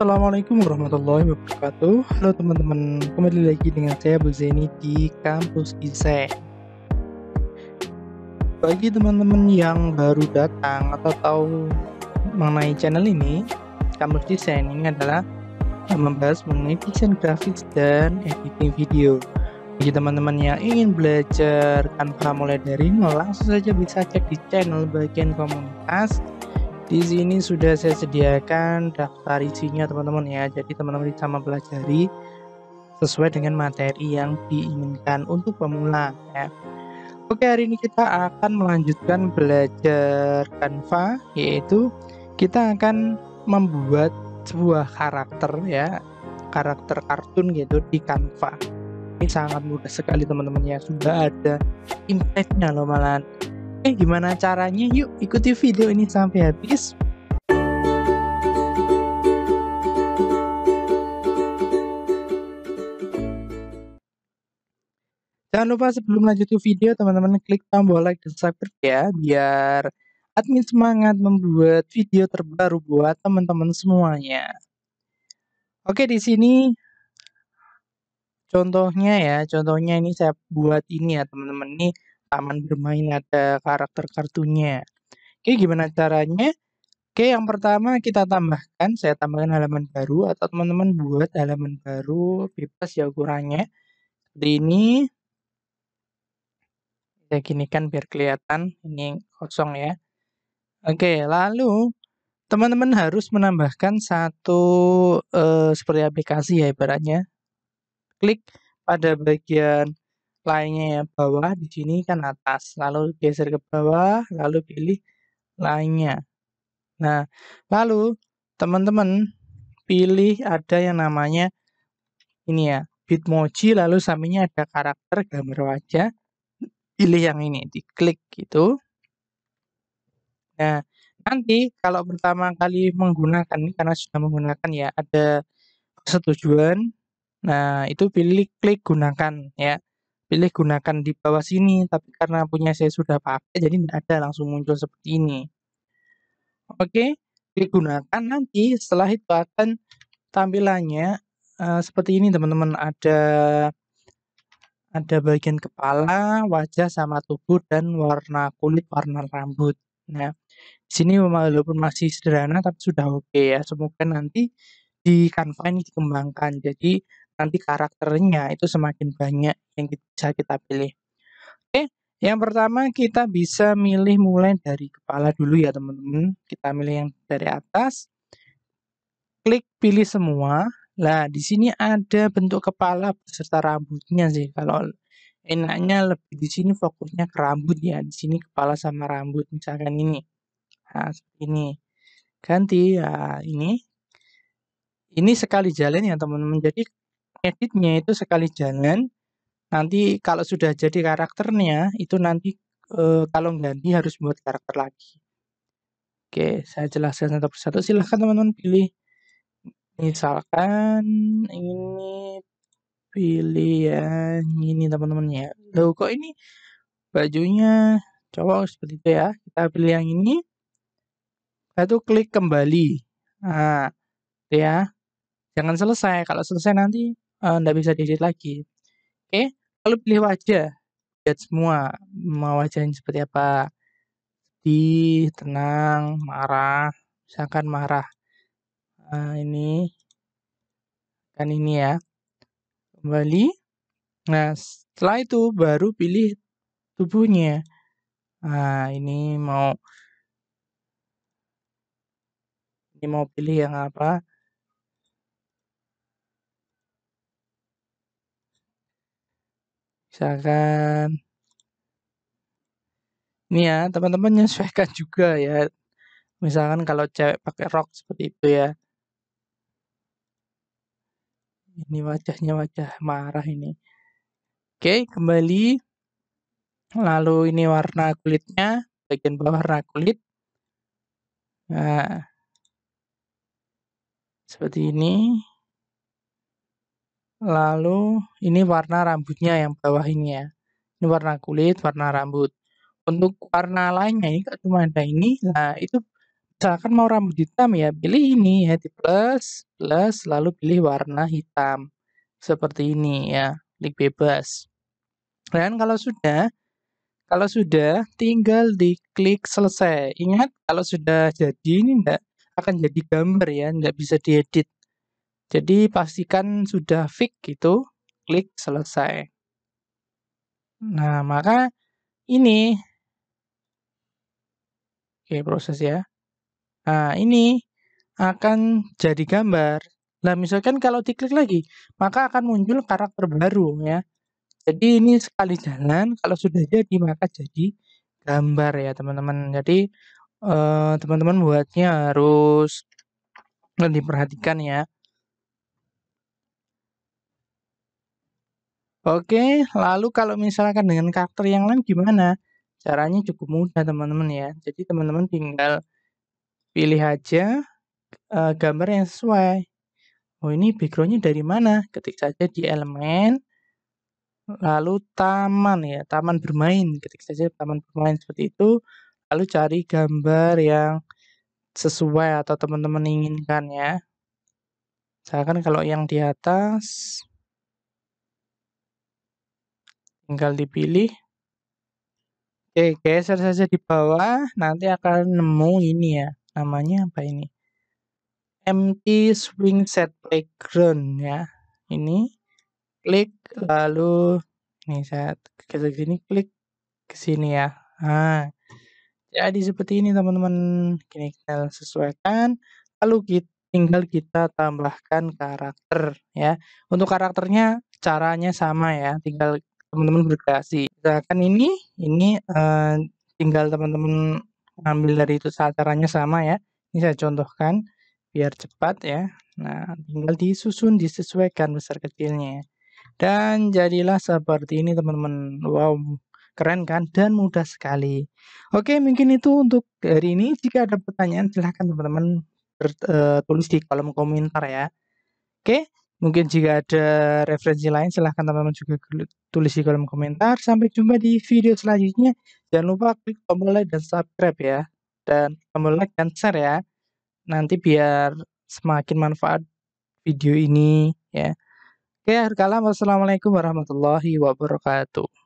Assalamualaikum warahmatullahi wabarakatuh Halo teman-teman, kembali lagi dengan saya Bu Zeni di Kampus ISEK Bagi teman-teman yang baru datang atau tahu mengenai channel ini Kampus Desain ini adalah membahas mengenai desain grafis dan editing video Bagi teman-teman yang ingin belajar tanpa mulai dari nol Langsung saja bisa cek di channel bagian komunitas di sini sudah saya sediakan daftar isinya teman-teman ya jadi teman-teman bisa mempelajari sesuai dengan materi yang diinginkan untuk pemula ya. Oke hari ini kita akan melanjutkan belajar Canva yaitu kita akan membuat sebuah karakter ya karakter kartun gitu di Canva ini sangat mudah sekali teman-teman ya sudah ada impressnya loh malah Eh, gimana caranya? Yuk ikuti video ini sampai habis. Jangan lupa sebelum lanjut ke video, teman-teman klik tombol like dan subscribe ya, biar admin semangat membuat video terbaru buat teman-teman semuanya. Oke, di sini contohnya ya, contohnya ini saya buat ini ya, teman-teman. Ini -teman taman bermain ada karakter kartunya. Oke, gimana caranya? Oke, yang pertama kita tambahkan, saya tambahkan halaman baru atau teman-teman buat halaman baru bebas ya ukurannya. Seperti ini. Saya kan biar kelihatan, ini kosong ya. Oke, lalu teman-teman harus menambahkan satu eh, seperti aplikasi ya ibaratnya. Klik pada bagian lainnya ya bawah di sini kan atas lalu geser ke bawah lalu pilih lainnya nah lalu teman-teman pilih ada yang namanya ini ya bitmoji lalu sampingnya ada karakter gambar wajah pilih yang ini diklik gitu nah nanti kalau pertama kali menggunakan ini karena sudah menggunakan ya ada persetujuan nah itu pilih klik gunakan ya pilih gunakan di bawah sini, tapi karena punya saya sudah pakai, jadi tidak ada langsung muncul seperti ini. Oke, digunakan gunakan nanti setelah itu akan tampilannya uh, seperti ini teman-teman. Ada ada bagian kepala, wajah sama tubuh dan warna kulit, warna rambut. Nah, di sini walaupun masih sederhana tapi sudah oke okay ya. Semoga nanti di Canva ini dikembangkan. Jadi nanti karakternya itu semakin banyak yang bisa kita pilih. Oke, yang pertama kita bisa milih mulai dari kepala dulu ya teman-teman. Kita milih yang dari atas. Klik pilih semua. Nah, di sini ada bentuk kepala beserta rambutnya sih. Kalau enaknya lebih di sini fokusnya ke rambut ya. Di sini kepala sama rambut misalkan ini. Nah, ini. Ganti ya ini. Ini sekali jalan ya teman-teman. Jadi editnya itu sekali jangan nanti kalau sudah jadi karakternya itu nanti e, kalau ganti harus buat karakter lagi. Oke, saya jelaskan satu persatu. Silahkan teman-teman pilih. Misalkan ini pilih pilihan ini teman-teman ya. Loh kok ini bajunya cowok seperti itu ya. Kita pilih yang ini. Lalu klik kembali. Nah, ya. Jangan selesai. Kalau selesai nanti tidak eh, uh, bisa diedit lagi. Oke, okay? lalu pilih wajah. Lihat semua mau wajahnya seperti apa. Di tenang, marah, misalkan marah. Uh, ini kan ini ya. Kembali. Nah, setelah itu baru pilih tubuhnya. Nah, ini mau ini mau pilih yang apa? Misalkan ini ya teman-teman menyesuaikan juga ya misalkan kalau cewek pakai rok seperti itu ya ini wajahnya wajah marah ini oke kembali lalu ini warna kulitnya bagian bawah warna kulit nah seperti ini Lalu ini warna rambutnya yang bawah ini ya. Ini warna kulit, warna rambut. Untuk warna lainnya ini cuma ada ini. Nah itu misalkan mau rambut hitam ya pilih ini ya di plus plus lalu pilih warna hitam seperti ini ya klik bebas. Dan kalau sudah kalau sudah tinggal diklik selesai. Ingat kalau sudah jadi ini enggak akan jadi gambar ya, nggak bisa diedit. Jadi pastikan sudah fix gitu, klik selesai. Nah, maka ini Oke, proses ya. Nah, ini akan jadi gambar. Nah, misalkan kalau diklik lagi, maka akan muncul karakter baru ya. Jadi ini sekali jalan, kalau sudah jadi maka jadi gambar ya, teman-teman. Jadi eh, teman-teman eh, buatnya harus diperhatikan ya. Oke, lalu kalau misalkan dengan karakter yang lain gimana? Caranya cukup mudah teman-teman ya. Jadi teman-teman tinggal pilih aja uh, gambar yang sesuai. Oh ini backgroundnya dari mana? Ketik saja di elemen, lalu taman ya, taman bermain. Ketik saja taman bermain seperti itu. Lalu cari gambar yang sesuai atau teman-teman inginkan ya. Misalkan kalau yang di atas tinggal dipilih oke geser saja di bawah nanti akan nemu ini ya namanya apa ini empty swing set Background ya ini klik lalu ini saya ke gini klik ke sini ya nah jadi seperti ini teman-teman kini kita sesuaikan lalu kita tinggal kita tambahkan karakter ya. Untuk karakternya caranya sama ya, tinggal teman-teman berkreasi. Misalkan ini, ini uh, tinggal teman-teman ambil dari itu caranya sama ya. Ini saya contohkan biar cepat ya. Nah, tinggal disusun, disesuaikan besar kecilnya. Ya. Dan jadilah seperti ini teman-teman. Wow, keren kan? Dan mudah sekali. Oke, mungkin itu untuk hari ini. Jika ada pertanyaan silahkan teman-teman eh, tulis di kolom komentar ya. Oke, Mungkin jika ada referensi lain silahkan teman-teman juga tulis di kolom komentar. Sampai jumpa di video selanjutnya. Jangan lupa klik tombol like dan subscribe ya. Dan tombol like dan share ya. Nanti biar semakin manfaat video ini ya. Oke, akhir kalam. Wassalamualaikum warahmatullahi wabarakatuh.